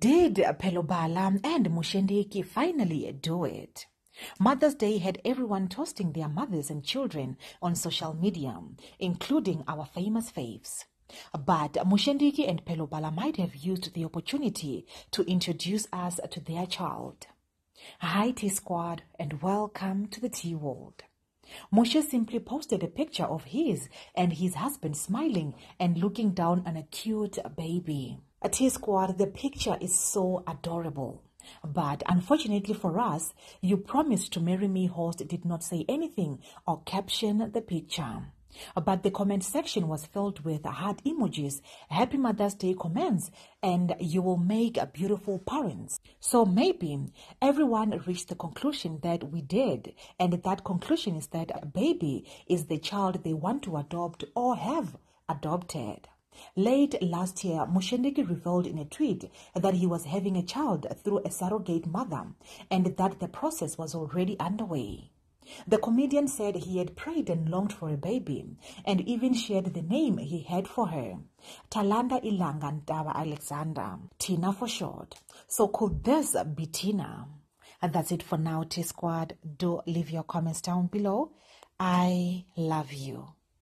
Did Pelobala and Mushendiki finally do it? Mother's Day had everyone toasting their mothers and children on social media, including our famous faves. But Mushendiki and Pelobala might have used the opportunity to introduce us to their child. Hi T Squad and welcome to the T World. Moshe simply posted a picture of his and his husband smiling and looking down on a cute baby. A T squad, the picture is so adorable. But unfortunately for us, You Promised to Marry Me host did not say anything or caption the picture. But the comment section was filled with heart emojis, Happy Mother's Day comments, and you will make a beautiful parents. So maybe everyone reached the conclusion that we did, and that conclusion is that a baby is the child they want to adopt or have adopted. Late last year, Mushendeki revealed in a tweet that he was having a child through a surrogate mother and that the process was already underway. The comedian said he had prayed and longed for a baby and even shared the name he had for her Talanda Ilanga Ndawa Alexander, Tina for short. So could this be Tina? And that's it for now, T Squad. Do leave your comments down below. I love you.